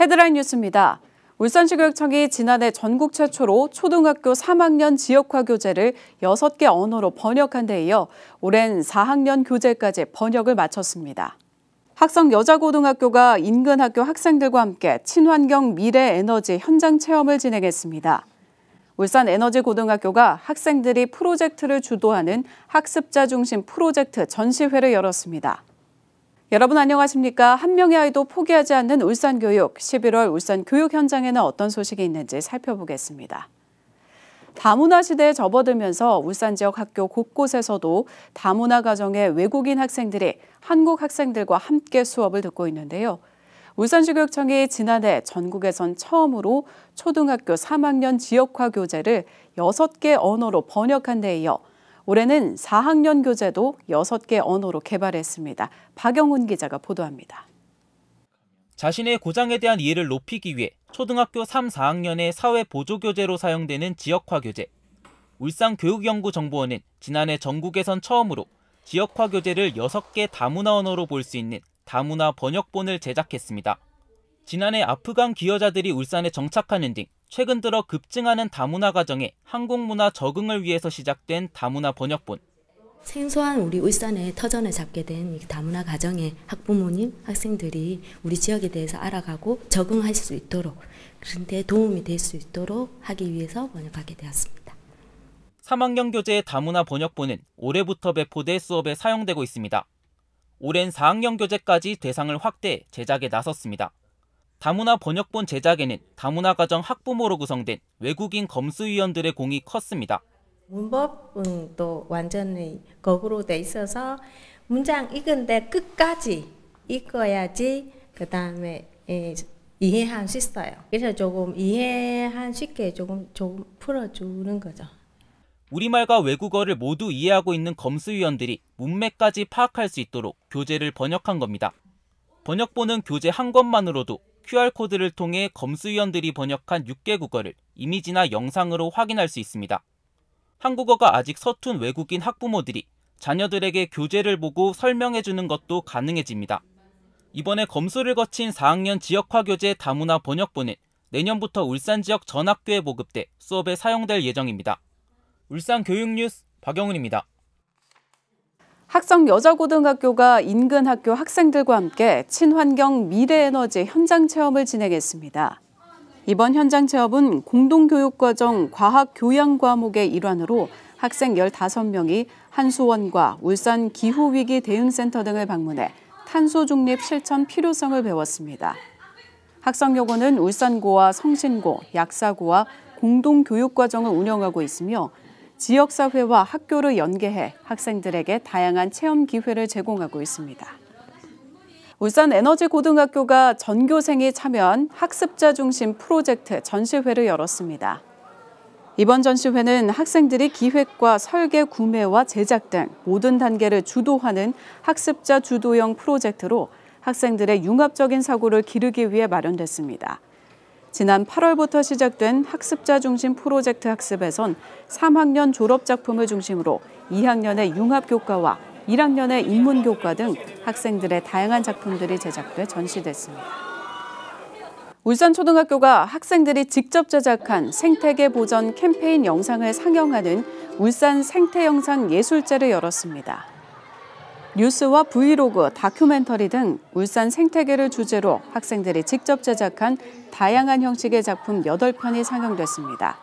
헤드라인 뉴스입니다. 울산시교육청이 지난해 전국 최초로 초등학교 3학년 지역화 교재를 6개 언어로 번역한 데 이어 올해는 4학년 교재까지 번역을 마쳤습니다. 학성 여자고등학교가 인근 학교 학생들과 함께 친환경 미래 에너지 현장 체험을 진행했습니다. 울산에너지고등학교가 학생들이 프로젝트를 주도하는 학습자 중심 프로젝트 전시회를 열었습니다. 여러분 안녕하십니까? 한 명의 아이도 포기하지 않는 울산교육, 11월 울산 교육 현장에는 어떤 소식이 있는지 살펴보겠습니다. 다문화 시대에 접어들면서 울산 지역 학교 곳곳에서도 다문화 가정의 외국인 학생들이 한국 학생들과 함께 수업을 듣고 있는데요. 울산시교육청이 지난해 전국에선 처음으로 초등학교 3학년 지역화 교재를 6개 언어로 번역한 데 이어 올해는 4학년 교재도 6개 언어로 개발했습니다. 박영훈 기자가 보도합니다. 자신의 고장에 대한 이해를 높이기 위해 초등학교 3, 4학년의 사회 보조 교재로 사용되는 지역화 교재. 울산 교육연구정보원은 지난해 전국에선 처음으로 지역화 교재를 6개 다문화 언어로 볼 수 있는 다문화 번역본을 제작했습니다. 지난해 아프간 기여자들이 울산에 정착하는 등 최근 들어 급증하는 다문화 가정에 한국 문화 적응을 위해서 시작된 다문화 번역본. 생소한 우리 울산의 터전을 잡게 된 다문화 가정의 학부모님, 학생들이 우리 지역에 대해서 알아가고 적응할 수 있도록 그런데 도움이 될 수 있도록 하기 위해서 번역하게 되었습니다. 3학년 교재의 다문화 번역본은 올해부터 배포돼 수업에 사용되고 있습니다. 오랜 4학년 교재까지 대상을 확대 해 제작에 나섰습니다. 다문화 번역본 제작에는 다문화 가정 학부모로 구성된 외국인 검수위원들의 공이 컸습니다. 문법은 또 완전히 거꾸로 돼 있어서 문장 읽은데 끝까지 읽어야지 그 다음에 예, 이해한 수 있어요. 그래서 조금 이해한 쉽게 조금 조금 풀어주는 거죠. 우리말과 외국어를 모두 이해하고 있는 검수위원들이 문맥까지 파악할 수 있도록 교재를 번역한 겁니다. 번역본은 교재 한 권만으로도 QR코드를 통해 검수위원들이 번역한 6개 국어를 이미지나 영상으로 확인할 수 있습니다. 한국어가 아직 서툰 외국인 학부모들이 자녀들에게 교재를 보고 설명해 주는 것도 가능해집니다. 이번에 검수를 거친 4학년 지역화 교재 다문화 번역본은 내년부터 울산 지역 전학교에 보급돼 수업에 사용될 예정입니다. 울산교육뉴스 박영훈입니다. 학성 여자고등학교가 인근 학교 학생들과 함께 친환경 미래에너지 현장 체험을 진행했습니다. 이번 현장 체험은 공동교육과정 과학교양 과목의 일환으로 학생 15명이 한수원과 울산 기후위기 대응센터 등을 방문해 탄소 중립 실천 필요성을 배웠습니다. 학성여고는 울산고와 성신고, 약사고와 공동교육과정을 운영하고 있으며 지역사회와 학교를 연계해 학생들에게 다양한 체험 기회를 제공하고 있습니다. 울산 에너지 고등학교가 전교생이 참여한 학습자 중심 프로젝트 전시회를 열었습니다. 이번 전시회는 학생들이 기획과 설계, 구매와 제작 등 모든 단계를 주도하는 학습자 주도형 프로젝트로 학생들의 융합적인 사고를 기르기 위해 마련됐습니다. 지난 8월부터 시작된 학습자 중심 프로젝트 학습에선 3학년 졸업 작품을 중심으로 2학년의 융합 교과와 1학년의 인문 교과 등 학생들의 다양한 작품들이 제작돼 전시됐습니다. 울산초등학교가 학생들이 직접 제작한 생태계 보전 캠페인 영상을 상영하는 울산 생태 영상 예술제를 열었습니다. 뉴스와 브이로그, 다큐멘터리 등 울산 생태계를 주제로 학생들이 직접 제작한 다양한 형식의 작품 8편이 상영됐습니다.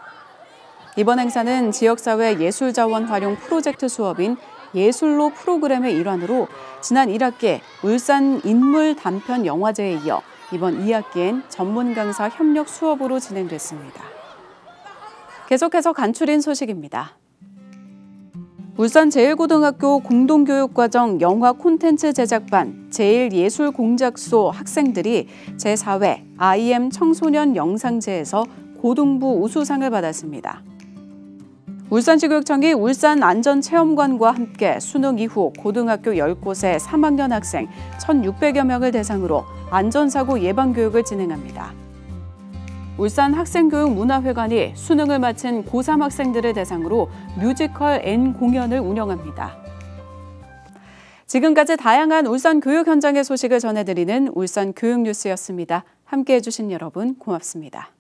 이번 행사는 지역사회 예술자원 활용 프로젝트 수업인 예술로 프로그램의 일환으로 지난 1학기 울산 인물 단편 영화제에 이어 이번 2학기엔 전문 강사 협력 수업으로 진행됐습니다. 계속해서 간추린 소식입니다. 울산제일고등학교 공동교육과정 영화 콘텐츠 제작반 제일예술공작소 학생들이 제4회 IM 청소년 영상제에서 고등부 우수상을 받았습니다. 울산시교육청이 울산안전체험관과 함께 수능 이후 고등학교 10곳의 3학년 학생 1,600여 명을 대상으로 안전사고 예방교육을 진행합니다. 울산 학생교육문화회관이 수능을 마친 고3 학생들을 대상으로 뮤지컬 N 공연을 운영합니다. 지금까지 다양한 울산 교육 현장의 소식을 전해드리는 울산 교육뉴스였습니다. 함께해 주신 여러분 고맙습니다.